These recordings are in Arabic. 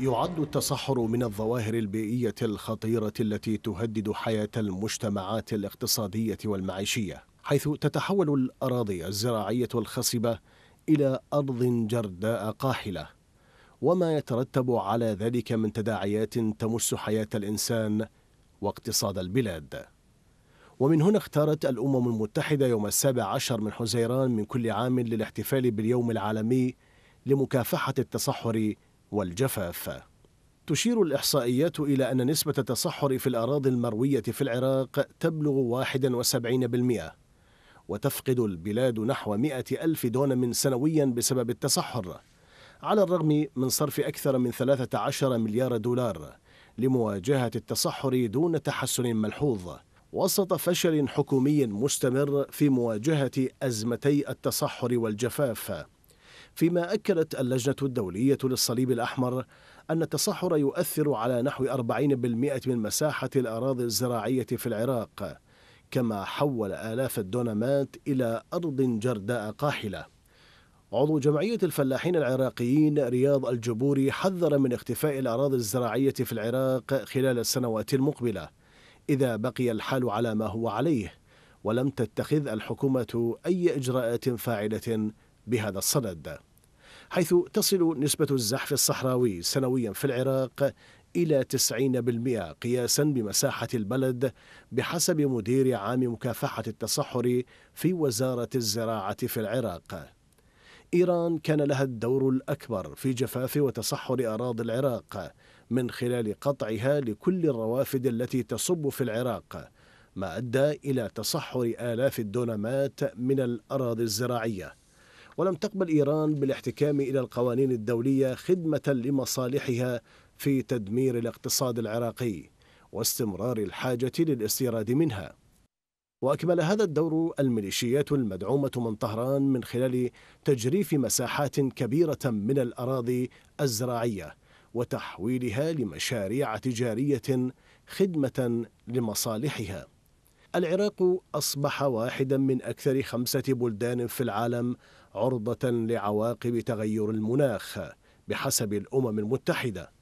يعد التصحر من الظواهر البيئية الخطيرة التي تهدد حياة المجتمعات الاقتصادية والمعيشية، حيث تتحول الأراضي الزراعية الخصبة إلى أرض جرداء قاحلة، وما يترتب على ذلك من تداعيات تمس حياة الإنسان واقتصاد البلاد. ومن هنا اختارت الأمم المتحدة يوم السابع عشر من حزيران من كل عام للاحتفال باليوم العالمي لمكافحة التصحر والجفاف تشير الإحصائيات إلى أن نسبة التصحر في الأراضي المروية في العراق تبلغ 71% وتفقد البلاد نحو مئة ألف دونم سنويا بسبب التصحر على الرغم من صرف أكثر من 13 مليار دولار لمواجهة التصحر دون تحسن ملحوظ وسط فشل حكومي مستمر في مواجهة أزمتي التصحر والجفاف فيما أكدت اللجنة الدولية للصليب الأحمر أن التصحر يؤثر على نحو 40% من مساحة الأراضي الزراعية في العراق كما حول آلاف الدونمات إلى أرض جرداء قاحلة عضو جمعية الفلاحين العراقيين رياض الجبوري حذر من اختفاء الأراضي الزراعية في العراق خلال السنوات المقبلة إذا بقي الحال على ما هو عليه ولم تتخذ الحكومة أي إجراءات فاعلة بهذا الصدد حيث تصل نسبة الزحف الصحراوي سنويا في العراق إلى 90% قياسا بمساحة البلد بحسب مدير عام مكافحة التصحر في وزارة الزراعة في العراق. إيران كان لها الدور الأكبر في جفاف وتصحر أراضي العراق من خلال قطعها لكل الروافد التي تصب في العراق، ما أدى إلى تصحر آلاف الدونمات من الأراضي الزراعية. ولم تقبل إيران بالاحتكام إلى القوانين الدولية خدمة لمصالحها في تدمير الاقتصاد العراقي واستمرار الحاجة للاستيراد منها وأكمل هذا الدور الميليشيات المدعومة من طهران من خلال تجريف مساحات كبيرة من الأراضي الزراعية وتحويلها لمشاريع تجارية خدمة لمصالحها العراق أصبح واحدا من أكثر خمسة بلدان في العالم عرضة لعواقب تغير المناخ بحسب الأمم المتحدة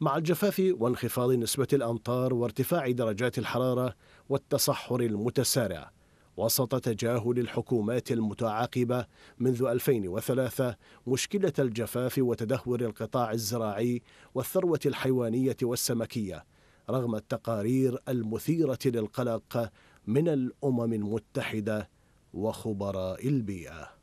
مع الجفاف وانخفاض نسبة الأمطار وارتفاع درجات الحرارة والتصحر المتسارع وسط تجاهل الحكومات المتعاقبة منذ 2003 مشكلة الجفاف وتدهور القطاع الزراعي والثروة الحيوانية والسمكية رغم التقارير المثيرة للقلق من الأمم المتحدة وخبراء البيئة